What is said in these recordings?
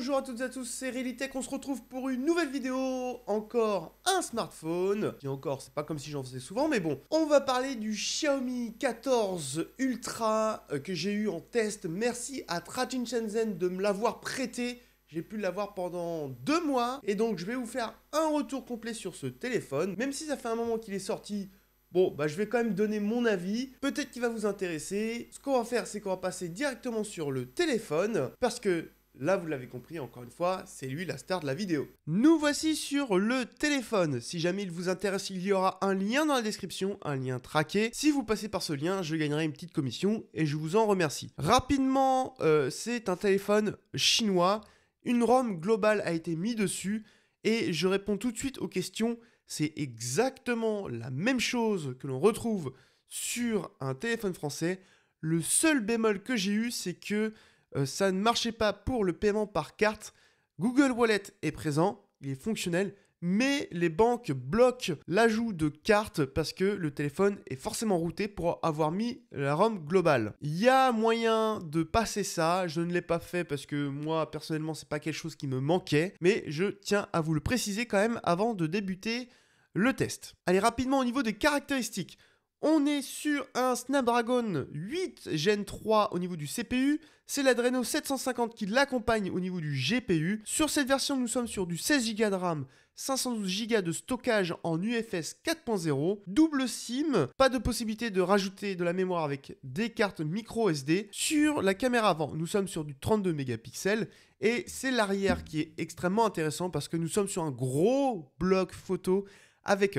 bonjour à toutes et à tous, c'est Realitech, on se retrouve pour une nouvelle vidéo, encore un smartphone. Et encore, c'est pas comme si j'en faisais souvent, mais bon. On va parler du Xiaomi 14 Ultra euh, que j'ai eu en test. Merci à Trajin Shenzhen de me l'avoir prêté. J'ai pu l'avoir pendant deux mois. Et donc, je vais vous faire un retour complet sur ce téléphone. Même si ça fait un moment qu'il est sorti, Bon, bah, je vais quand même donner mon avis. Peut-être qu'il va vous intéresser. Ce qu'on va faire, c'est qu'on va passer directement sur le téléphone. Parce que Là, vous l'avez compris, encore une fois, c'est lui la star de la vidéo. Nous voici sur le téléphone. Si jamais il vous intéresse, il y aura un lien dans la description, un lien traqué. Si vous passez par ce lien, je gagnerai une petite commission et je vous en remercie. Rapidement, euh, c'est un téléphone chinois. Une ROM globale a été mise dessus et je réponds tout de suite aux questions. C'est exactement la même chose que l'on retrouve sur un téléphone français. Le seul bémol que j'ai eu, c'est que euh, ça ne marchait pas pour le paiement par carte. Google Wallet est présent, il est fonctionnel, mais les banques bloquent l'ajout de cartes parce que le téléphone est forcément routé pour avoir mis la ROM globale. Il y a moyen de passer ça, je ne l'ai pas fait parce que moi personnellement c'est pas quelque chose qui me manquait, mais je tiens à vous le préciser quand même avant de débuter le test. Allez rapidement au niveau des caractéristiques. On est sur un Snapdragon 8 Gen 3 au niveau du CPU. C'est l'Adreno 750 qui l'accompagne au niveau du GPU. Sur cette version, nous sommes sur du 16Go de RAM, 512Go de stockage en UFS 4.0, double SIM, pas de possibilité de rajouter de la mémoire avec des cartes micro SD. Sur la caméra avant, nous sommes sur du 32 mégapixels et c'est l'arrière qui est extrêmement intéressant parce que nous sommes sur un gros bloc photo avec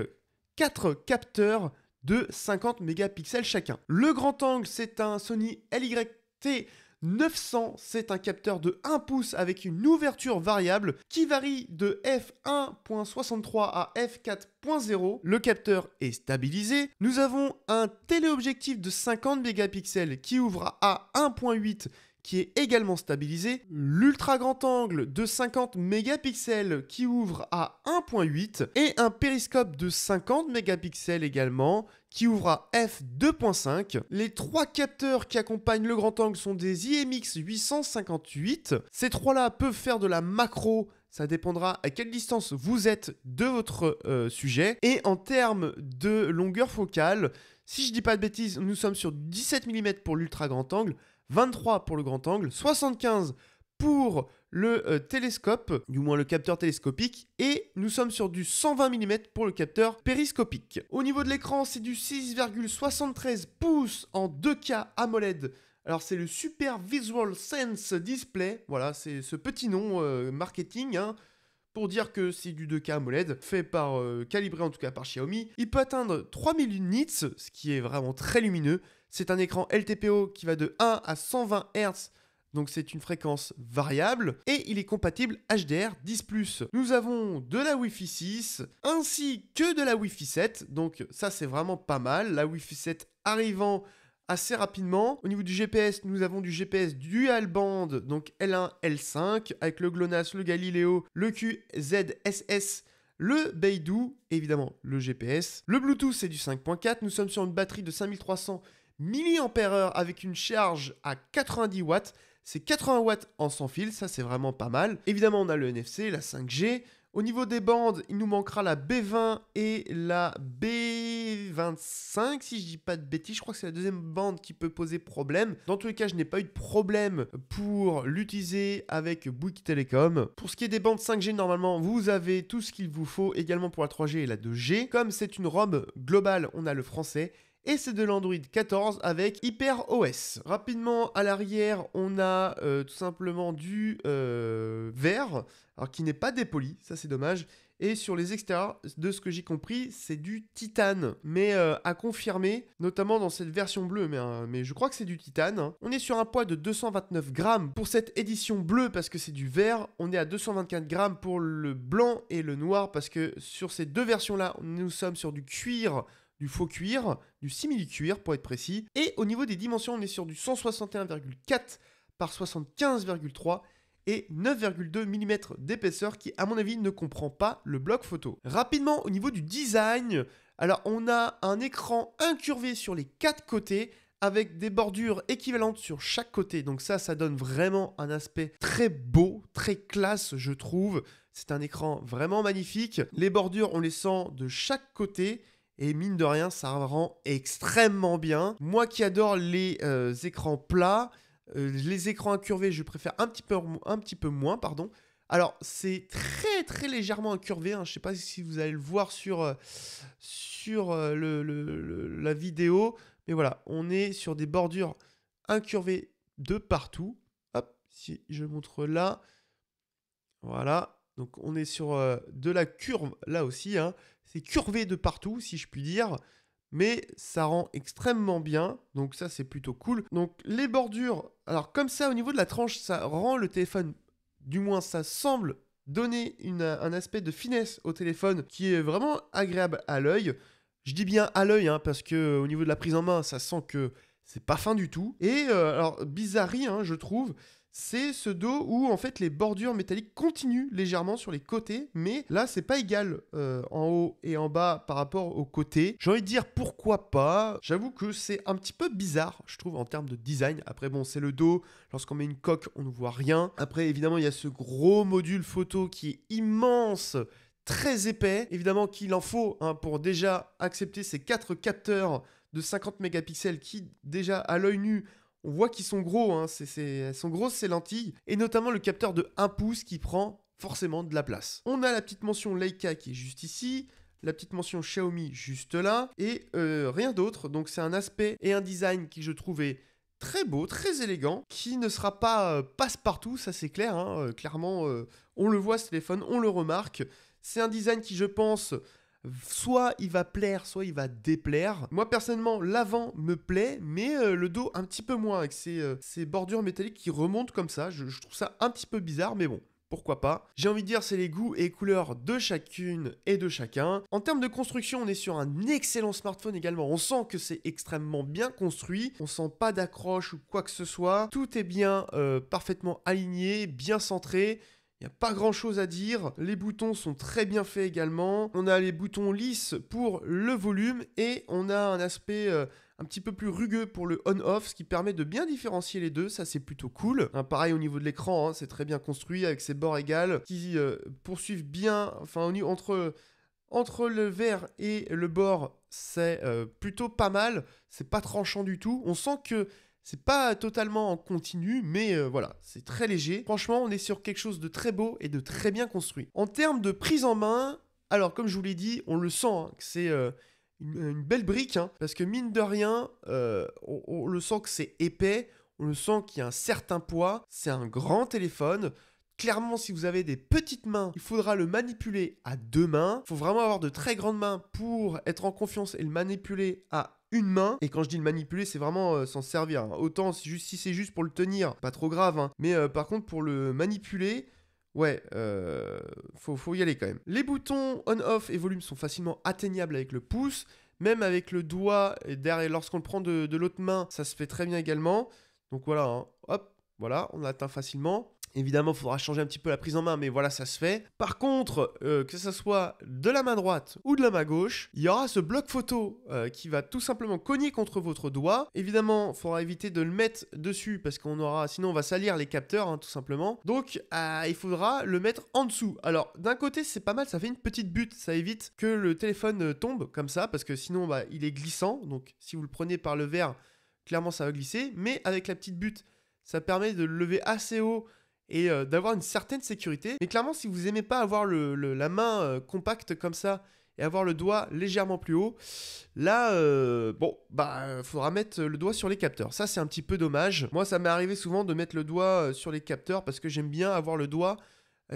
4 capteurs de 50 mégapixels chacun. Le grand angle, c'est un Sony LYT 900, c'est un capteur de 1 pouce avec une ouverture variable qui varie de f1.63 à f4.0. Le capteur est stabilisé. Nous avons un téléobjectif de 50 mégapixels qui ouvre à 1.8 qui est également stabilisé, l'ultra grand angle de 50 mégapixels qui ouvre à 1.8 et un périscope de 50 mégapixels également qui ouvre à f2.5. Les trois capteurs qui accompagnent le grand angle sont des IMX 858. Ces trois-là peuvent faire de la macro ça dépendra à quelle distance vous êtes de votre euh, sujet. Et en termes de longueur focale, si je dis pas de bêtises, nous sommes sur 17 mm pour l'ultra grand angle, 23 pour le grand angle, 75 pour le euh, télescope, du moins le capteur télescopique, et nous sommes sur du 120 mm pour le capteur périscopique. Au niveau de l'écran, c'est du 6,73 pouces en 2K AMOLED. Alors c'est le Super Visual Sense Display, voilà, c'est ce petit nom euh, marketing, hein, pour dire que c'est du 2K AMOLED, fait par, euh, calibré en tout cas par Xiaomi. Il peut atteindre 3000 nits, ce qui est vraiment très lumineux, c'est un écran LTPO qui va de 1 à 120 Hz donc c'est une fréquence variable, et il est compatible HDR 10+. Nous avons de la Wi-Fi 6, ainsi que de la Wi-Fi 7, donc ça c'est vraiment pas mal, la Wi-Fi 7 arrivant assez rapidement. Au niveau du GPS, nous avons du GPS dual band, donc L1, L5, avec le GLONASS, le Galileo, le QZSS, le Beidou, évidemment le GPS. Le Bluetooth c'est du 5.4, nous sommes sur une batterie de 5300 mAh avec une charge à 90 watts. C'est 80 watts en sans fil, ça c'est vraiment pas mal. Évidemment, on a le NFC, la 5G. Au niveau des bandes, il nous manquera la B20 et la B25, si je dis pas de bêtises. Je crois que c'est la deuxième bande qui peut poser problème. Dans tous les cas, je n'ai pas eu de problème pour l'utiliser avec Bouygues Telecom. Pour ce qui est des bandes 5G, normalement, vous avez tout ce qu'il vous faut également pour la 3G et la 2G. Comme c'est une robe globale, on a le français et c'est de l'Android 14 avec HyperOS. Rapidement à l'arrière, on a euh, tout simplement du euh, vert, alors qui n'est pas dépoli, ça c'est dommage. Et sur les extérieurs, de ce que j'ai compris, c'est du titane, mais euh, à confirmer, notamment dans cette version bleue, mais, je crois que c'est du titane. Hein. On est sur un poids de 229 grammes pour cette édition bleue parce que c'est du vert, on est à 224 grammes pour le blanc et le noir parce que sur ces deux versions-là, nous sommes sur du cuir du faux cuir, du simili-cuir pour être précis. Et au niveau des dimensions, on est sur du 161,4 par 75,3 et 9,2 mm d'épaisseur qui, à mon avis, ne comprend pas le bloc photo. Rapidement, au niveau du design, alors on a un écran incurvé sur les quatre côtés avec des bordures équivalentes sur chaque côté. Donc ça, ça donne vraiment un aspect très beau, très classe, je trouve. C'est un écran vraiment magnifique. Les bordures, on les sent de chaque côté. Et mine de rien, ça rend extrêmement bien. Moi qui adore les euh, écrans plats, euh, les écrans incurvés, je préfère un petit peu, un petit peu moins, pardon. Alors, c'est très très légèrement incurvé. Hein. Je ne sais pas si vous allez le voir sur, euh, la vidéo. Mais voilà, on est sur des bordures incurvées de partout. Hop, si je montre là. Voilà, donc on est sur de la curve là aussi. Hein. C'est curvé de partout, si je puis dire mais ça rend extrêmement bien, donc ça c'est plutôt cool. Donc les bordures, alors comme ça au niveau de la tranche, ça rend le téléphone, du moins ça semble donner un aspect de finesse au téléphone qui est vraiment agréable à l'œil. Je dis bien à l'œil hein, parce que au niveau de la prise en main, ça sent que c'est pas fin du tout. Et euh, alors bizarrerie, hein, je trouve, c'est ce dos où en fait les bordures métalliques continuent légèrement sur les côtés, mais là c'est pas égal euh, en haut et en bas par rapport aux côtés. J'ai envie de dire pourquoi pas. J'avoue que c'est un petit peu bizarre, je trouve, en termes de design. Après bon, c'est le dos. Lorsqu'on met une coque, on ne voit rien. Après évidemment, il y a ce gros module photo qui est immense très épais, évidemment qu'il en faut hein, pour déjà accepter ces quatre capteurs de 50 mégapixels qui déjà à l'œil nu on voit qu'ils sont gros, hein, elles sont grosses ces lentilles, et notamment le capteur de 1 pouce qui prend forcément de la place. On a la petite mention Leica qui est juste ici, la petite mention Xiaomi juste là, et euh, rien d'autre. Donc c'est un aspect et un design qui je trouvais très beau, très élégant, qui ne sera pas euh, passe-partout, ça c'est clair, hein, euh, clairement on le voit ce téléphone, on le remarque. C'est un design qui je pense soit il va plaire, soit il va déplaire. Moi personnellement, l'avant me plaît, mais euh, le dos un petit peu moins, avec ces euh, bordures métalliques qui remontent comme ça. Je, trouve ça un petit peu bizarre, mais bon, pourquoi pas. J'ai envie de dire, c'est les goûts et couleurs de chacune et de chacun. En termes de construction, on est sur un excellent smartphone également. On sent que c'est extrêmement bien construit. On sent pas d'accroche ou quoi que ce soit. Tout est bien, euh, parfaitement aligné, bien centré. Il n'y a pas grand chose à dire. Les boutons sont très bien faits également. On a les boutons lisses pour le volume et on a un aspect euh, un petit peu plus rugueux pour le on-off, ce qui permet de bien différencier les deux. Ça, c'est plutôt cool. Hein, pareil au niveau de l'écran, hein, c'est très bien construit avec ses bords égales qui euh, poursuivent bien. Enfin, entre, entre le vert et le bord, c'est euh, plutôt pas mal. C'est pas tranchant du tout. On sent que c'est pas totalement en continu, mais euh, voilà, c'est très léger. Franchement, on est sur quelque chose de très beau et de très bien construit. En termes de prise en main, alors comme je vous l'ai dit, on le sent, hein, que c'est euh, une, belle brique, hein, parce que mine de rien, euh, on, on le sent que c'est épais, on le sent qu'il y a un certain poids, c'est un grand téléphone. Clairement, si vous avez des petites mains, il faudra le manipuler à deux mains. Il faut vraiment avoir de très grandes mains pour être en confiance et le manipuler à une main. Et quand je dis le manipuler, c'est vraiment euh, s'en servir. Autant si, c'est juste pour le tenir, pas trop grave. Hein. Mais euh, par contre, pour le manipuler, Ouais, euh, faut, y aller quand même. Les boutons on-off et volume sont facilement atteignables avec le pouce, même avec le doigt et derrière, lorsqu'on le prend de, l'autre main, ça se fait très bien également. Donc voilà, hein. hop, voilà, on atteint facilement. Évidemment, il faudra changer un petit peu la prise en main, mais voilà, ça se fait. Par contre, euh, que ce soit de la main droite ou de la main gauche, il y aura ce bloc photo euh, qui va tout simplement cogner contre votre doigt. Évidemment, il faudra éviter de le mettre dessus parce qu'on aura, sinon on va salir les capteurs, hein, tout simplement. Donc, euh, il faudra le mettre en dessous. Alors, d'un côté, c'est pas mal, ça fait une petite butte, ça évite que le téléphone tombe comme ça, parce que sinon, bah, il est glissant. Donc, si vous le prenez par le verre, clairement, ça va glisser. Mais avec la petite butte, ça permet de le lever assez haut et euh, d'avoir une certaine sécurité. Mais clairement, si vous n'aimez pas avoir la main euh, compacte comme ça et avoir le doigt légèrement plus haut, là, euh, bon, bah, faudra mettre le doigt sur les capteurs. Ça, c'est un petit peu dommage. Moi, ça m'est arrivé souvent de mettre le doigt sur les capteurs parce que j'aime bien avoir le doigt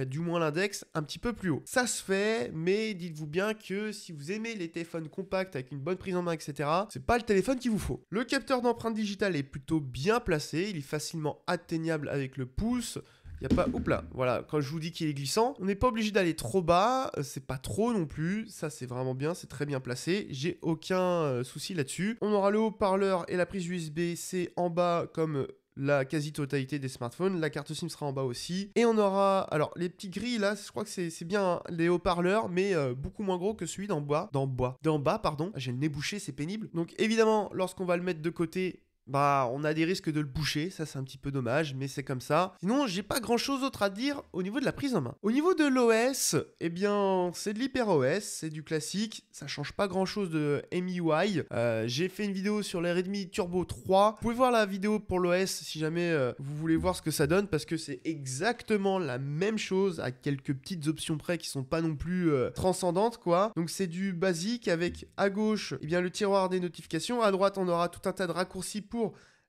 du moins l'index, un petit peu plus haut. Ça se fait, mais dites-vous bien que si vous aimez les téléphones compacts avec une bonne prise en main, etc., c'est pas le téléphone qu'il vous faut. Le capteur d'empreinte digitale est plutôt bien placé, il est facilement atteignable avec le pouce. Il y a pas. Oups là, voilà, quand je vous dis qu'il est glissant, on n'est pas obligé d'aller trop bas, euh, c'est pas trop non plus. Ça, c'est vraiment bien, c'est très bien placé. J'ai aucun euh, souci là-dessus. On aura le haut-parleur et la prise usb c'est en bas comme euh, la quasi-totalité des smartphones. La carte SIM sera en bas aussi. Et on aura, alors les petits gris là, je crois que c'est bien hein, les haut-parleurs, mais beaucoup moins gros que celui d'en bas. D'en bas, d'en bas, pardon. J'ai le nez bouché, c'est pénible. Donc évidemment, lorsqu'on va le mettre de côté, bah on a des risques de le boucher, ça c'est un petit peu dommage, mais c'est comme ça. Sinon, j'ai pas grand chose d'autre à dire au niveau de la prise en main. Au niveau de l'OS, eh bien c'est de l'HyperOS, c'est du classique, ça change pas grand chose de MIUI. E euh, j'ai fait une vidéo sur les Redmi Turbo 3. Vous pouvez voir la vidéo pour l'OS si jamais euh, vous voulez voir ce que ça donne, parce que c'est exactement la même chose à quelques petites options près qui sont pas non plus euh, transcendantes quoi. Donc c'est du basique avec à gauche eh bien, le tiroir des notifications, à droite on aura tout un tas de raccourcis pour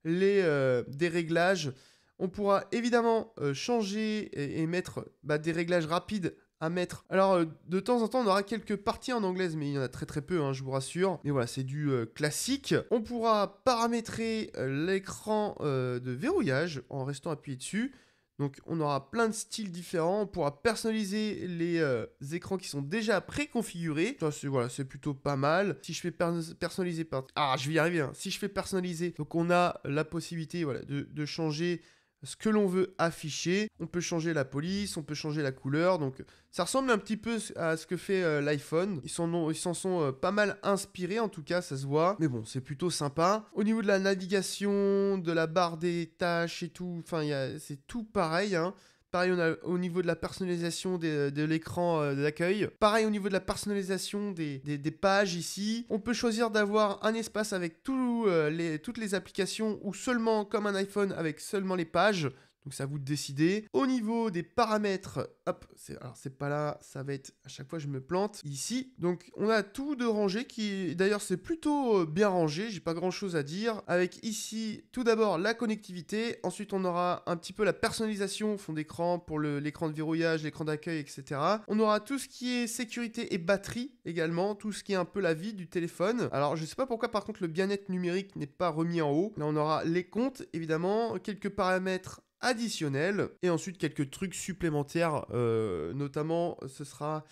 les euh, déréglages. On pourra évidemment euh, changer et, mettre bah, des réglages rapides à mettre. Alors euh, de temps en temps on aura quelques parties en anglaise mais il y en a très très peu hein, je vous rassure. Mais voilà c'est du euh, classique. On pourra paramétrer l'écran de verrouillage en restant appuyé dessus. Donc on aura plein de styles différents, on pourra personnaliser les euh, écrans qui sont déjà préconfigurés. Ça c'est voilà, c'est plutôt pas mal. Si je fais personnaliser par... Ah, je vais y arriver. Hein. Si je fais personnaliser, donc on a la possibilité voilà de, de changer ce que l'on veut afficher. On peut changer la police, on peut changer la couleur. Donc ça ressemble un petit peu à ce que fait euh, l'iPhone. Ils s'en sont euh, pas mal inspirés en tout cas, ça se voit. Mais bon, c'est plutôt sympa. Au niveau de la navigation, de la barre des tâches et tout, enfin c'est tout pareil. Hein. Pareil au niveau de la personnalisation de l'écran euh, d'accueil. Pareil au niveau de la personnalisation des, pages ici. On peut choisir d'avoir un espace avec euh, les, toutes les applications ou seulement comme un iPhone avec seulement les pages. Donc ça vous de décider. Au niveau des paramètres, hop, alors c'est pas là, ça va être à chaque fois je me plante ici. Donc on a tout de rangé qui d'ailleurs c'est plutôt euh, bien rangé, j'ai pas grand chose à dire. Avec ici tout d'abord la connectivité, ensuite on aura un petit peu la personnalisation fond d'écran pour l'écran de verrouillage, l'écran d'accueil, etc. On aura tout ce qui est sécurité et batterie également, tout ce qui est un peu la vie du téléphone. Alors je sais pas pourquoi par contre le bien-être numérique n'est pas remis en haut. Là on aura les comptes évidemment, quelques paramètres additionnel et ensuite quelques trucs supplémentaires euh, notamment ce sera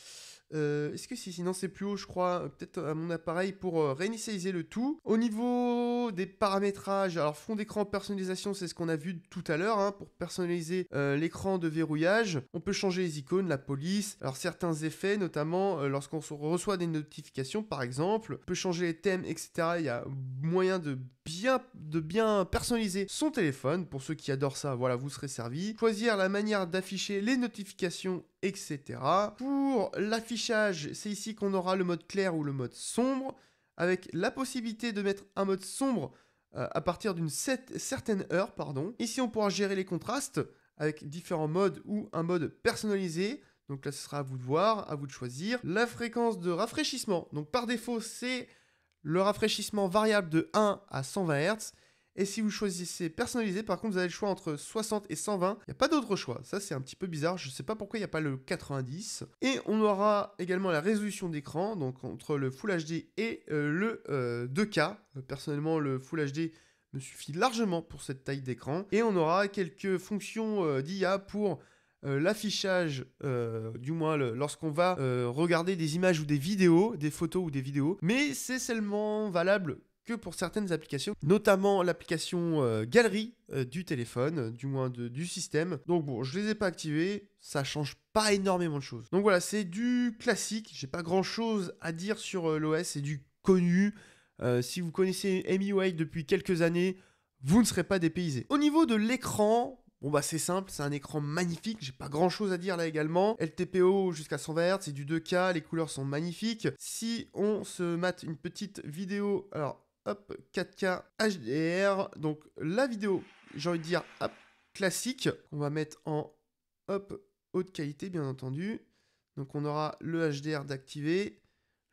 euh, est-ce que si sinon c'est plus haut je crois peut-être à mon appareil pour euh, réinitialiser le tout au niveau des paramétrages alors fond d'écran personnalisation c'est ce qu'on a vu tout à l'heure hein, pour personnaliser l'écran de verrouillage on peut changer les icônes la police alors certains effets notamment lorsqu'on reçoit des notifications par exemple peut changer les thèmes etc il y a moyen de bien, de bien personnaliser son téléphone. Pour ceux qui adorent ça, voilà, vous serez servi. Choisir la manière d'afficher les notifications, etc. Pour l'affichage, c'est ici qu'on aura le mode clair ou le mode sombre, avec la possibilité de mettre un mode sombre euh, à partir d'une certaine heure. Pardon. Ici, on pourra gérer les contrastes avec différents modes ou un mode personnalisé. Donc là, ce sera à vous de voir, à vous de choisir. La fréquence de rafraîchissement. Donc par défaut, c'est le rafraîchissement variable de 1 à 120 Hz. Et si vous choisissez personnalisé, par contre, vous avez le choix entre 60 et 120. Il n'y a pas d'autre choix. Ça, c'est un petit peu bizarre. Je ne sais pas pourquoi il n'y a pas le 90. Et on aura également la résolution d'écran, donc entre le Full HD et euh, le 2K. Euh, Personnellement, le Full HD me suffit largement pour cette taille d'écran. Et on aura quelques fonctions euh, d'IA pour euh, l'affichage, euh, du moins lorsqu'on va euh, regarder des images ou des vidéos, des photos ou des vidéos, mais c'est seulement valable que pour certaines applications, notamment l'application galerie du téléphone, du moins du système. Donc bon, je les ai pas activés, ça change pas énormément de choses. Donc voilà, c'est du classique, j'ai pas grand chose à dire sur l'OS, c'est du connu. si vous connaissez MIUI e depuis quelques années, vous ne serez pas dépaysé. Au niveau de l'écran, Bon bah c'est simple, c'est un écran magnifique, j'ai pas grand chose à dire là également. LTPO jusqu'à 120 Hz, c'est du 2K, les couleurs sont magnifiques. Si on se mate une petite vidéo, alors hop, 4K HDR, donc la vidéo, j'ai envie de dire classique, on va mettre en hop, haute qualité bien entendu. Donc on aura le HDR d'activer,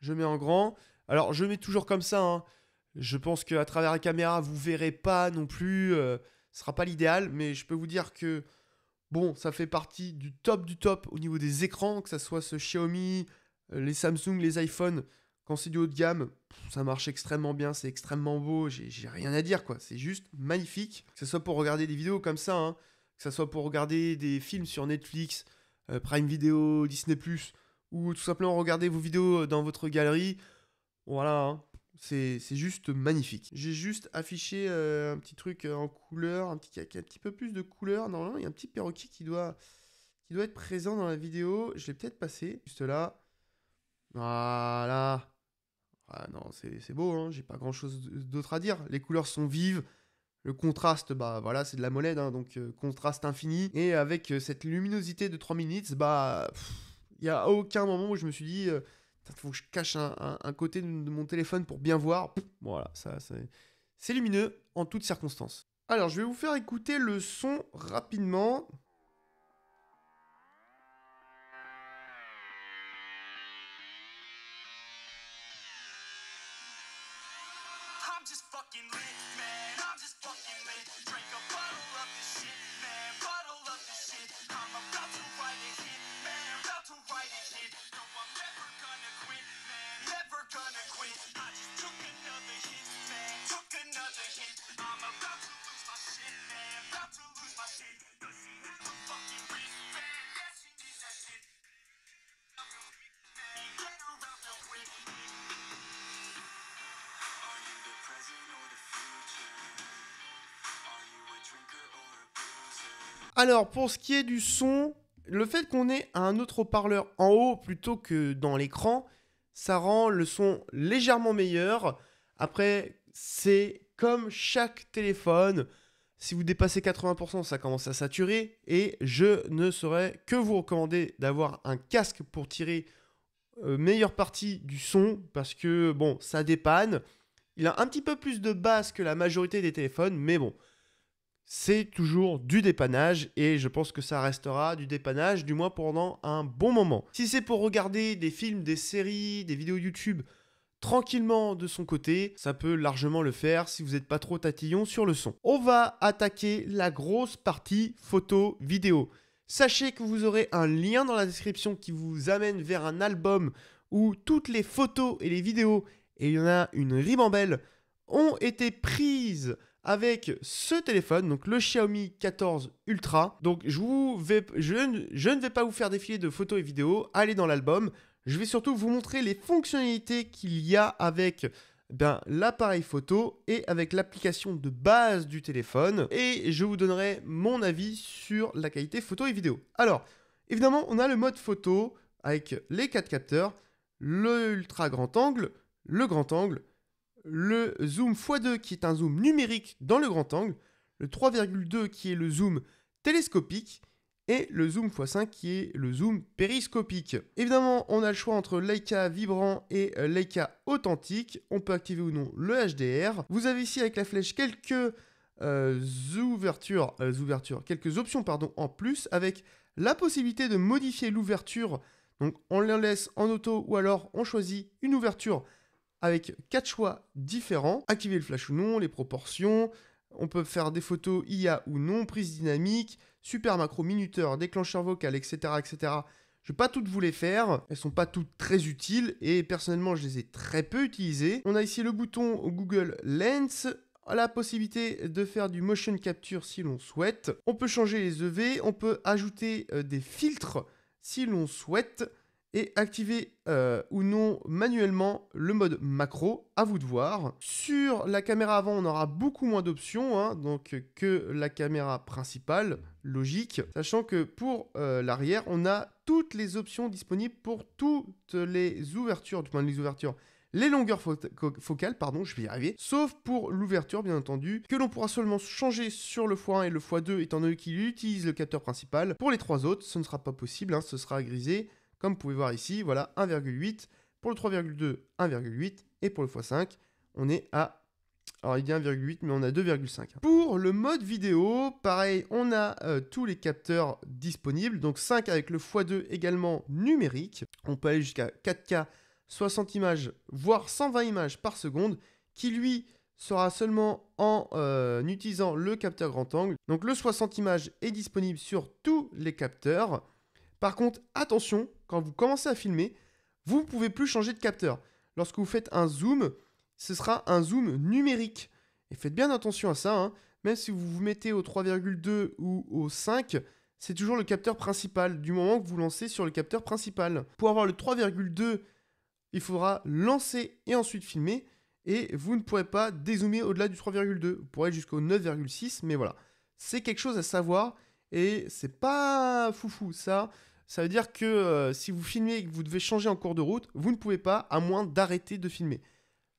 je mets en grand. Alors je mets toujours comme ça, hein. je pense qu'à travers la caméra vous verrez pas non plus... Euh, ce sera pas l'idéal, mais je peux vous dire que bon, ça fait partie du top du top au niveau des écrans, que ce soit ce Xiaomi, euh, les Samsung, les iPhones. Quand c'est du haut de gamme, ça marche extrêmement bien, c'est extrêmement beau, j'ai rien à dire quoi, c'est juste magnifique. Que ce soit pour regarder des vidéos comme ça, hein, que ce soit pour regarder des films sur Netflix, euh, Prime Video, Disney ⁇ ou tout simplement regarder vos vidéos euh, dans votre galerie. Voilà, hein. C'est juste magnifique. J'ai juste affiché euh, un petit truc euh, en couleur, un petit, un petit peu plus de couleur. Normalement, il y a un petit perroquet qui doit, qui doit être présent dans la vidéo. Je l'ai peut-être passé, juste là. Voilà. Ah non, c'est beau, hein. j'ai pas grand-chose d'autre à dire. Les couleurs sont vives. Le contraste, bah voilà, c'est de la molette, hein. donc euh, contraste infini. Et avec cette luminosité de 3 minutes, bah, il n'y a aucun moment où je me suis dit, faut que je cache un, côté de, mon téléphone pour bien voir. voilà, ça, c'est lumineux en toutes circonstances. Alors, je vais vous faire écouter le son rapidement. fucking man. fucking Alors, pour ce qui est du son, le fait qu'on ait un autre haut-parleur en haut plutôt que dans l'écran, ça rend le son légèrement meilleur. Après, c'est comme chaque téléphone. Si vous dépassez 80%, ça commence à saturer. Et je ne saurais que vous recommander d'avoir un casque pour tirer euh, meilleure partie du son. Parce que, bon, ça dépanne. Il a un petit peu plus de basse que la majorité des téléphones. Mais bon, c'est toujours du dépannage et je pense que ça restera du dépannage, du moins pendant un bon moment. Si c'est pour regarder des films, des séries, des vidéos YouTube tranquillement de son côté, ça peut largement le faire si vous n'êtes pas trop tatillon sur le son. On va attaquer la grosse partie photo-vidéo. Sachez que vous aurez un lien dans la description qui vous amène vers un album où toutes les photos et les vidéos, et il y en a une ribambelle, ont été prises avec ce téléphone, donc le Xiaomi 14 Ultra. Donc je, ne vais pas vous faire défiler de photos et vidéos, allez dans l'album. Je vais surtout vous montrer les fonctionnalités qu'il y a avec ben, l'appareil photo et avec l'application de base du téléphone. Et je vous donnerai mon avis sur la qualité photo et vidéo. Alors, évidemment, on a le mode photo avec les quatre capteurs, le ultra grand angle, le grand angle, le zoom x2 qui est un zoom numérique dans le grand angle, le 3,2 qui est le zoom télescopique et le zoom x5 qui est le zoom périscopique. Évidemment, on a le choix entre Leica vibrant et euh, Leica authentique. On peut activer ou non le HDR. Vous avez ici avec la flèche quelques euh, ouvertures, euh, ouvertures, quelques options pardon, en plus avec la possibilité de modifier l'ouverture. Donc on la laisse en auto ou alors on choisit une ouverture avec quatre choix différents. Activer le flash ou non, les proportions, on peut faire des photos IA ou non, prise dynamique, super macro, minuteur, déclencheur vocal, etc. etc. Je ne vais pas toutes vous les faire, elles sont pas toutes très utiles et personnellement je les ai très peu utilisées. On a ici le bouton Google Lens, la possibilité de faire du motion capture si l'on souhaite. On peut changer les EV, on peut ajouter euh, des filtres si l'on souhaite et activer euh, ou non manuellement le mode macro, à vous de voir. Sur la caméra avant, on aura beaucoup moins d'options hein. que la caméra principale, logique, sachant que pour euh, l'arrière, on a toutes les options disponibles pour toutes les ouvertures, du moins les ouvertures, les longueurs focales, pardon, je vais y arriver, sauf pour l'ouverture, bien entendu, que l'on pourra seulement changer sur le x1 et le x2, étant donné qu'il utilise le capteur principal. Pour les trois autres, ce ne sera pas possible, hein, ce sera grisé comme vous pouvez voir ici, voilà 1,8. Pour le 3,2, 1,8. Et pour le x5, on est à... Alors il y 1,8 mais on a 2,5. Pour le mode vidéo, pareil, on a euh, tous les capteurs disponibles. Donc 5 avec le x2 également numérique. On peut aller jusqu'à 4K, 60 images, voire 120 images par seconde, qui lui sera seulement en euh, utilisant le capteur grand angle. Donc le 60 images est disponible sur tous les capteurs. Par contre, attention, quand vous commencez à filmer, vous ne pouvez plus changer de capteur. Lorsque vous faites un zoom, ce sera un zoom numérique. Et faites bien attention à ça, hein. même si vous vous mettez au 3,2 ou au 5, c'est toujours le capteur principal du moment que vous lancez sur le capteur principal. Pour avoir le 3,2, il faudra lancer et ensuite filmer, et vous ne pourrez pas dézoomer au-delà du 3,2. Vous pourrez jusqu'au 9,6, mais voilà. C'est quelque chose à savoir, et c'est pas foufou ça. Ça veut dire que euh, si vous filmez et que vous devez changer en cours de route, vous ne pouvez pas, à moins d'arrêter de filmer.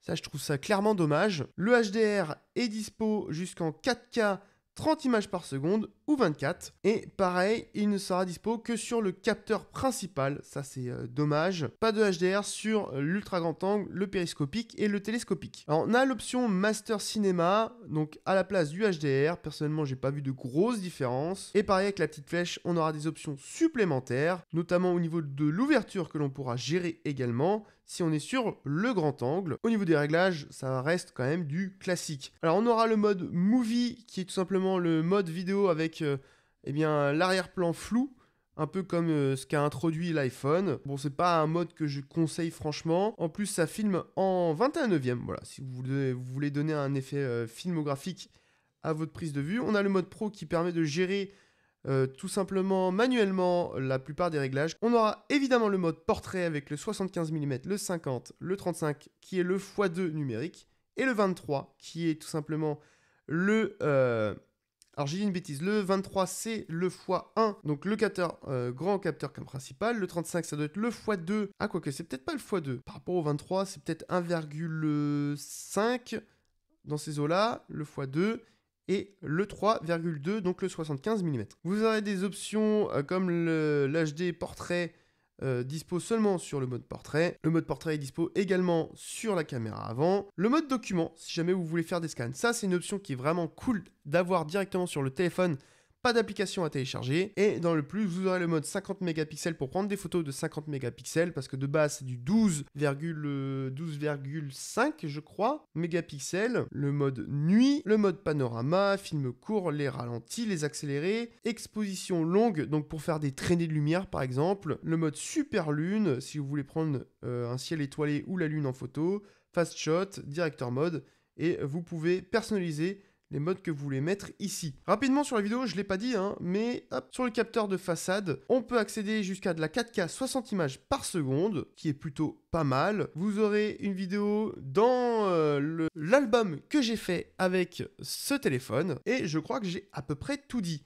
Ça, je trouve ça clairement dommage. Le HDR est dispo jusqu'en 4K 30 images par seconde, ou 24. Et pareil, il ne sera dispo que sur le capteur principal, ça c'est euh, dommage. Pas de HDR sur l'ultra grand angle, le périscopique et le télescopique. Alors on a l'option Master Cinema, donc à la place du HDR, personnellement j'ai pas vu de grosses différences. Et pareil avec la petite flèche, on aura des options supplémentaires, notamment au niveau de l'ouverture que l'on pourra gérer également si on est sur le grand angle. Au niveau des réglages, ça reste quand même du classique. Alors on aura le mode movie qui est tout simplement le mode vidéo avec euh, eh bien l'arrière-plan flou un peu comme euh, ce qu'a introduit l'iPhone. Bon, c'est pas un mode que je conseille franchement. En plus, ça filme en 21 neuvième. Voilà, si vous voulez, donner un effet euh, filmographique à votre prise de vue. On a le mode pro qui permet de gérer tout simplement manuellement la plupart des réglages. On aura évidemment le mode portrait avec le 75 mm, le 50, le 35 qui est le x2 numérique et le 23 qui est tout simplement le alors j'ai dit une bêtise, le 23 c'est le x1, donc le capteur, euh, grand capteur comme principal, le 35 ça doit être le x2, ah quoique c'est peut-être pas le x2, par rapport au 23 c'est peut-être 1,5 dans ces eaux-là, le x2, et le 3,2, donc le 75 mm. Vous aurez des options euh, comme l'HD portrait dispose euh, dispo seulement sur le mode portrait. Le mode portrait est dispo également sur la caméra avant. Le mode document, si jamais vous voulez faire des scans, ça c'est une option qui est vraiment cool d'avoir directement sur le téléphone pas d'application à télécharger. Et dans le plus, vous aurez le mode 50 mégapixels pour prendre des photos de 50 mégapixels, parce que de base, c'est du 12,5 euh, je crois, mégapixels. Le mode nuit, le mode panorama, film court, les ralentis, les accélérés, exposition longue, donc pour faire des traînées de lumière par exemple, le mode super lune, si vous voulez prendre euh, un ciel étoilé ou la lune en photo, fast shot, director mode, et vous pouvez personnaliser les modes que vous voulez mettre ici. Rapidement sur la vidéo, je ne l'ai pas dit, hein, mais sur le capteur de façade, on peut accéder jusqu'à de la 4K 60 images par seconde, qui est plutôt pas mal. Vous aurez une vidéo dans euh, l'album que j'ai fait avec ce téléphone, et je crois que j'ai à peu près tout dit.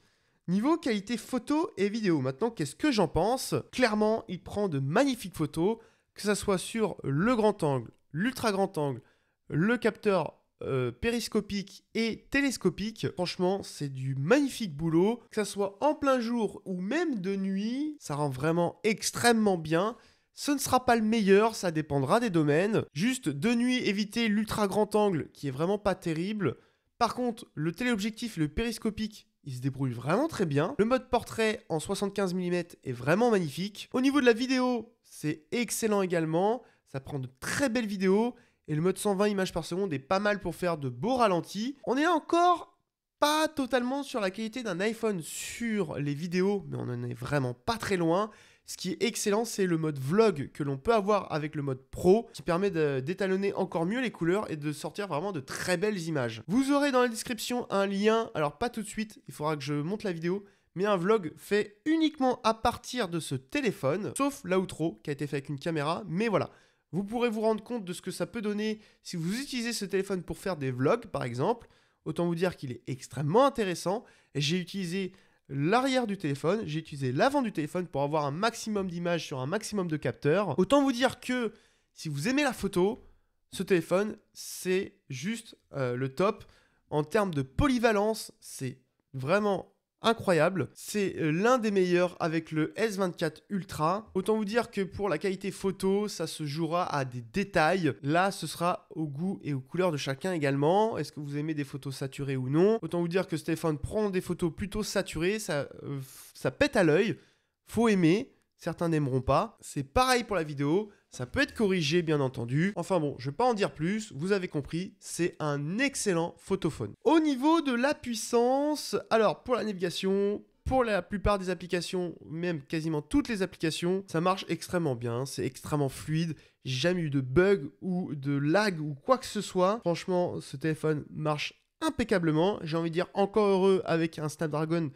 Niveau qualité photo et vidéo, maintenant qu'est-ce que j'en pense Clairement, il prend de magnifiques photos, que ce soit sur le grand angle, l'ultra grand angle, le capteur euh, périscopique et télescopique. Franchement, c'est du magnifique boulot. Que ça soit en plein jour ou même de nuit, ça rend vraiment extrêmement bien. Ce ne sera pas le meilleur, ça dépendra des domaines. Juste de nuit, éviter l'ultra grand angle qui est vraiment pas terrible. Par contre, le téléobjectif, le périscopique, il se débrouille vraiment très bien. Le mode portrait en 75 mm est vraiment magnifique. Au niveau de la vidéo, c'est excellent également. Ça prend de très belles vidéos et le mode 120 images par seconde est pas mal pour faire de beaux ralentis. On est encore pas totalement sur la qualité d'un iPhone sur les vidéos, mais on en est vraiment pas très loin. Ce qui est excellent, c'est le mode vlog que l'on peut avoir avec le mode pro, qui permet d'étalonner encore mieux les couleurs et de sortir vraiment de très belles images. Vous aurez dans la description un lien, alors pas tout de suite, il faudra que je monte la vidéo, mais un vlog fait uniquement à partir de ce téléphone, sauf l'outro qui a été fait avec une caméra, mais voilà. Vous pourrez vous rendre compte de ce que ça peut donner si vous utilisez ce téléphone pour faire des vlogs par exemple. Autant vous dire qu'il est extrêmement intéressant. J'ai utilisé l'arrière du téléphone, j'ai utilisé l'avant du téléphone pour avoir un maximum d'images sur un maximum de capteurs. Autant vous dire que si vous aimez la photo, ce téléphone c'est juste euh, le top. En termes de polyvalence, c'est vraiment incroyable. C'est euh, l'un des meilleurs avec le S24 Ultra. Autant vous dire que pour la qualité photo, ça se jouera à des détails. Là, ce sera au goût et aux couleurs de chacun également. Est-ce que vous aimez des photos saturées ou non Autant vous dire que Stéphane prend des photos plutôt saturées, ça, euh, ça pète à l'œil. Faut aimer certains n'aimeront pas. C'est pareil pour la vidéo, ça peut être corrigé bien entendu. Enfin bon, je ne vais pas en dire plus, vous avez compris, c'est un excellent photophone. Au niveau de la puissance, alors pour la navigation, pour la plupart des applications, même quasiment toutes les applications, ça marche extrêmement bien, c'est extrêmement fluide, jamais eu de bug ou de lag ou quoi que ce soit. Franchement, ce téléphone marche impeccablement, j'ai envie de dire encore heureux avec un Snapdragon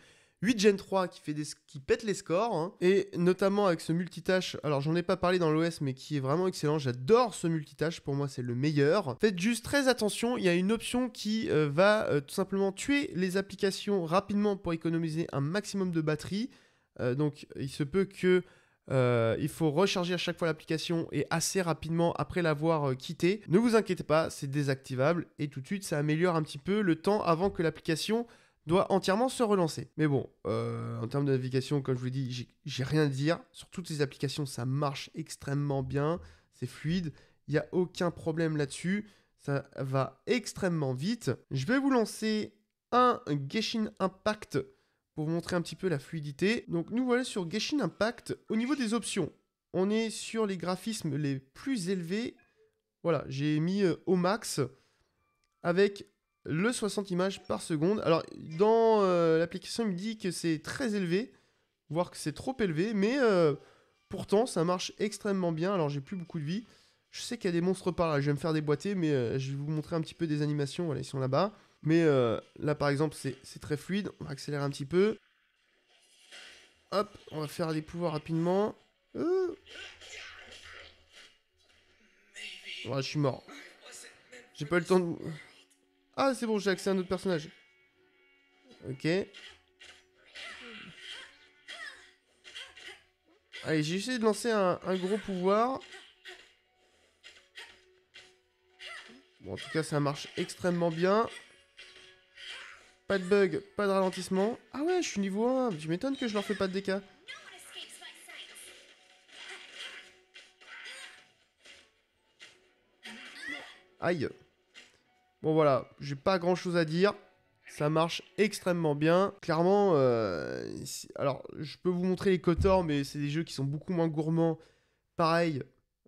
8 Gen 3 qui, fait des, qui pète les scores, hein. et notamment avec ce multitâche, alors j'en ai pas parlé dans l'OS, mais qui est vraiment excellent, j'adore ce multitâche, pour moi c'est le meilleur. Faites juste très attention, il y a une option qui euh, va euh, tout simplement tuer les applications rapidement pour économiser un maximum de batterie, euh, donc il se peut que... il faut recharger à chaque fois l'application et assez rapidement après l'avoir quittée. Ne vous inquiétez pas, c'est désactivable et tout de suite ça améliore un petit peu le temps avant que l'application doit entièrement se relancer. Mais bon, euh, en termes de navigation, comme je vous l'ai dit, j'ai rien à dire. Sur toutes les applications, ça marche extrêmement bien, c'est fluide, il n'y a aucun problème là-dessus, ça va extrêmement vite. Je vais vous lancer un Geshin Impact pour vous montrer un petit peu la fluidité. Donc nous voilà sur Geshin Impact. Au niveau des options, on est sur les graphismes les plus élevés. Voilà, j'ai mis euh, au max avec le 60 images par seconde. Alors, dans euh, l'application, il me dit que c'est très élevé, voire que c'est trop élevé, mais euh, pourtant, ça marche extrêmement bien. Alors, j'ai plus beaucoup de vie. Je sais qu'il y a des monstres par là, je vais me faire déboîter, mais euh, je vais vous montrer un petit peu des animations. Voilà, ils sont là-bas. Mais là, par exemple, c'est très fluide. On va accélérer un petit peu. Hop, on va faire les pouvoirs rapidement. Voilà, je suis mort. J'ai pas eu le temps de... Ah, c'est bon, j'ai accès à un autre personnage. Ok. Allez, j'ai essayé de lancer un, gros pouvoir. Bon, en tout cas, ça marche extrêmement bien. Pas de bug, pas de ralentissement. Ah ouais, je suis niveau 1. Je m'étonne que je leur fais pas de dégâts. Aïe. Bon voilà, j'ai pas grand chose à dire. Ça marche extrêmement bien. Clairement, euh, alors je peux vous montrer les Kotor, mais c'est des jeux qui sont beaucoup moins gourmands. Pareil,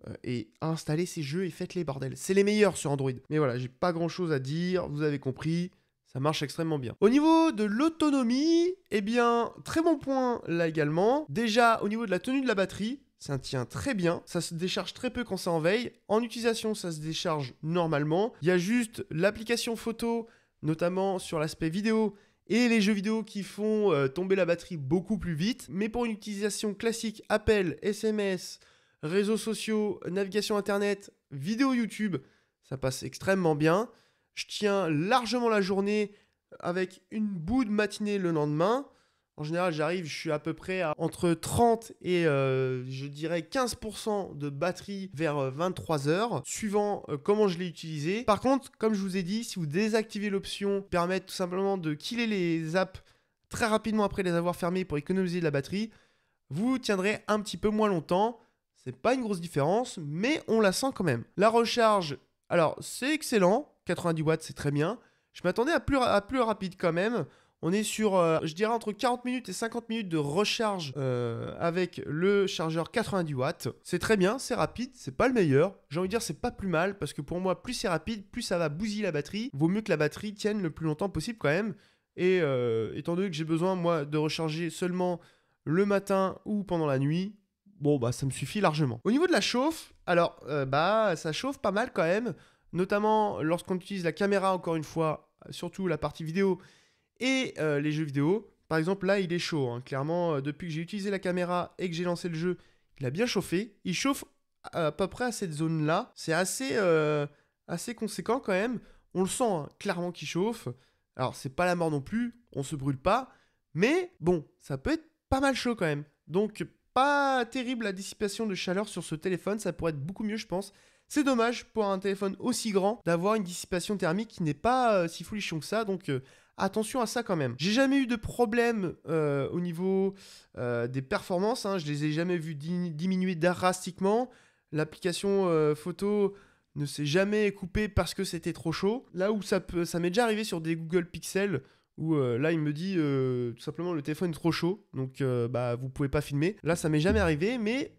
euh, et installez ces jeux et faites-les bordels, C'est les meilleurs sur Android. Mais voilà, j'ai pas grand chose à dire, vous avez compris, ça marche extrêmement bien. Au niveau de l'autonomie, eh bien, très bon point là également. Déjà, au niveau de la tenue de la batterie, ça tient très bien, ça se décharge très peu quand ça en veille. En utilisation, ça se décharge normalement. Il y a juste l'application photo, notamment sur l'aspect vidéo, et les jeux vidéo qui font euh, tomber la batterie beaucoup plus vite. Mais pour une utilisation classique, appel, SMS, réseaux sociaux, navigation internet, vidéo YouTube, ça passe extrêmement bien. Je tiens largement la journée avec une boue de matinée le lendemain. En général, j'arrive, je suis à peu près à entre 30 et euh, je dirais 15% de batterie vers 23 euh, heures, suivant euh, comment je l'ai utilisé. Par contre, comme je vous ai dit, si vous désactivez l'option permettre tout simplement de killer les apps très rapidement après les avoir fermées pour économiser de la batterie, vous tiendrez un petit peu moins longtemps. C'est pas une grosse différence, mais on la sent quand même. La recharge, alors c'est excellent, 90 watts c'est très bien. Je m'attendais à plus, à plus rapide quand même. On est sur, euh, je dirais, entre 40 minutes et 50 minutes de recharge euh, avec le chargeur 90 watts. C'est très bien, c'est rapide, c'est pas le meilleur. J'ai envie de dire, c'est pas plus mal parce que pour moi, plus c'est rapide, plus ça va bousiller la batterie. Vaut mieux que la batterie tienne le plus longtemps possible quand même. Et euh, étant donné que j'ai besoin, moi, de recharger seulement le matin ou pendant la nuit, bon, bah, ça me suffit largement. Au niveau de la chauffe, alors, bah, ça chauffe pas mal quand même, notamment lorsqu'on utilise la caméra, encore une fois, surtout la partie vidéo et euh, les jeux vidéo, par exemple, là, il est chaud. Hein. Clairement, euh, depuis que j'ai utilisé la caméra et que j'ai lancé le jeu, il a bien chauffé. Il chauffe à, peu près à cette zone-là. C'est assez, euh, assez conséquent quand même. On le sent hein, clairement qu'il chauffe. Alors, c'est pas la mort non plus, on se brûle pas. Mais bon, ça peut être pas mal chaud quand même. Donc, pas terrible la dissipation de chaleur sur ce téléphone. Ça pourrait être beaucoup mieux, je pense. C'est dommage pour un téléphone aussi grand d'avoir une dissipation thermique qui n'est pas si folichon que ça. Donc, Attention à ça quand même. J'ai jamais eu de problème euh, au niveau euh, des performances. Je hein. Je les ai jamais vus diminuer drastiquement. L'application euh, photo ne s'est jamais coupée parce que c'était trop chaud. Là où ça, m'est déjà arrivé sur des Google Pixel, où là il me dit tout simplement le téléphone est trop chaud, donc vous bah vous pouvez pas filmer. Là ça m'est jamais arrivé, mais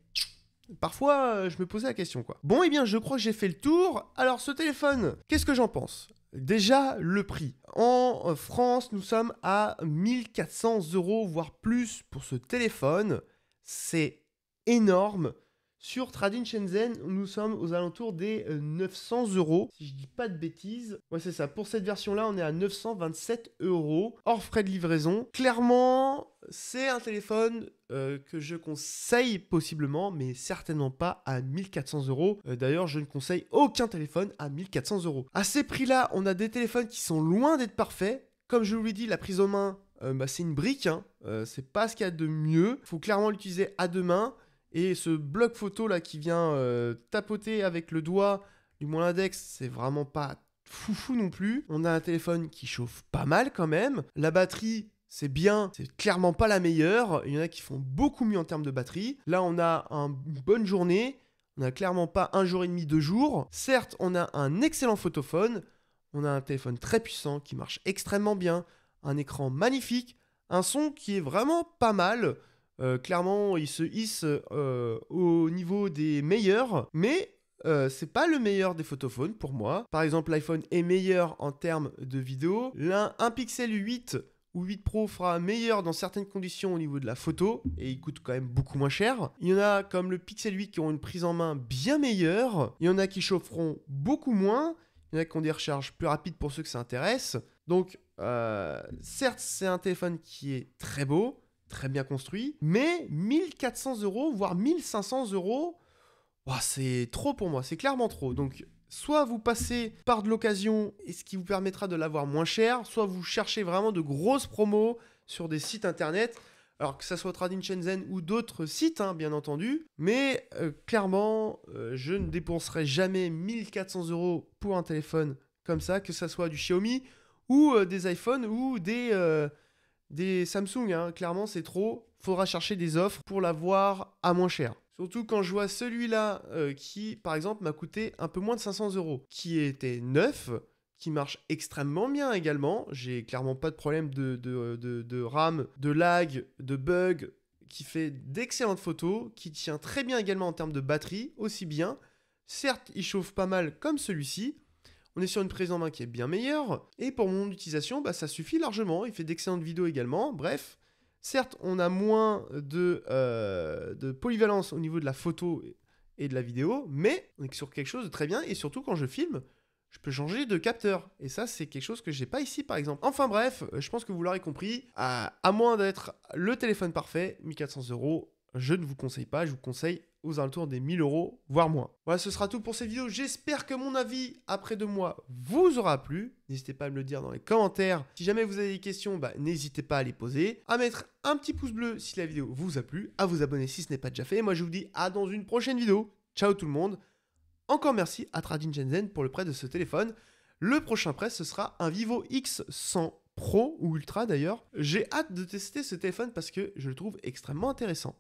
parfois je me posais la question quoi. Bon et eh bien je crois que j'ai fait le tour. Alors ce téléphone, qu'est-ce que j'en pense Déjà, le prix. En euh, France, nous sommes à 1400 euros, voire plus, pour ce téléphone. C'est énorme. Sur Tradin Shenzhen, nous sommes aux alentours des 900 euh, euros. Si je dis pas de bêtises, ouais, c'est ça. Pour cette version-là, on est à 927 euros hors frais de livraison. Clairement, c'est un téléphone euh, que je conseille possiblement, mais certainement pas à 1400 euros. Euh, d'ailleurs, je ne conseille aucun téléphone à 1400 euros. À ces prix-là, on a des téléphones qui sont loin d'être parfaits. Comme je vous l'ai dit, la prise en main, euh, bah, c'est une brique. Hein. c'est pas ce qu'il y a de mieux. Il Faut clairement l'utiliser à deux mains. Et ce bloc photo là qui vient tapoter avec le doigt, du moins l'index, c'est vraiment pas foufou non plus. On a un téléphone qui chauffe pas mal quand même. La batterie, c'est bien, c'est clairement pas la meilleure. Il y en a qui font beaucoup mieux en termes de batterie. Là, on a une bonne journée. On n'a clairement pas un jour et demi, deux jours. Certes, on a un excellent photophone. On a un téléphone très puissant qui marche extrêmement bien. Un écran magnifique. Un son qui est vraiment pas mal. Euh, clairement, il se hisse euh, au niveau des meilleurs. Mais ce euh, c'est pas le meilleur des photophones pour moi. Par exemple, l'iPhone est meilleur en termes de vidéo. L'un, un pixel 8 où 8 Pro fera meilleur dans certaines conditions au niveau de la photo et il coûte quand même beaucoup moins cher. Il y en a comme le Pixel 8 qui ont une prise en main bien meilleure. Il y en a qui chaufferont beaucoup moins. Il y en a qui ont des recharges plus rapides pour ceux que ça intéresse. Donc, euh, certes, c'est un téléphone qui est très beau, très bien construit, mais 1400 euros, voire 1500 euros, c'est trop pour moi, c'est clairement trop. Donc, Soit vous passez par de l'occasion et ce qui vous permettra de l'avoir moins cher, soit vous cherchez vraiment de grosses promos sur des sites internet. Alors que ça soit Trading Shenzhen ou d'autres sites, hein, bien entendu. Mais euh, clairement, euh, je ne dépenserai jamais 1400 euros pour un téléphone comme ça, que ça soit du Xiaomi ou euh, des iPhones ou des, Samsung. Hein. Clairement, c'est trop. Faudra chercher des offres pour l'avoir à moins cher. Surtout quand je vois celui-là euh, qui, par exemple, m'a coûté un peu moins de 500 euros, qui était neuf, qui marche extrêmement bien également. J'ai clairement pas de problème de, de, de, RAM, de lag, de bug, qui fait d'excellentes photos, qui tient très bien également en termes de batterie, aussi bien. Certes, il chauffe pas mal comme celui-ci. On est sur une prise en main qui est bien meilleure. Et pour mon utilisation, bah, ça suffit largement. Il fait d'excellentes vidéos également. Bref, Certes, on a moins euh, de, polyvalence au niveau de la photo et de la vidéo, mais on est sur quelque chose de très bien. Et surtout, quand je filme, je peux changer de capteur. Et ça, c'est quelque chose que j'ai pas ici, par exemple. Enfin bref, euh, je pense que vous l'aurez compris. À, à moins d'être le téléphone parfait, 1400 euros, je ne vous conseille pas. Je vous conseille aux alentours des 1000 euros, voire moins. Voilà, ce sera tout pour cette vidéo. J'espère que mon avis après deux mois vous aura plu. N'hésitez pas à me le dire dans les commentaires. Si jamais vous avez des questions, bah, n'hésitez pas à les poser. À mettre un petit pouce bleu si la vidéo vous a plu. À vous abonner si ce n'est pas déjà fait. moi, je vous dis à dans une prochaine vidéo. Ciao tout le monde. Encore merci à Tradin jensen pour le prêt de ce téléphone. Le prochain prêt, ce sera un Vivo X100 Pro ou Ultra d'ailleurs. J'ai hâte de tester ce téléphone parce que je le trouve extrêmement intéressant.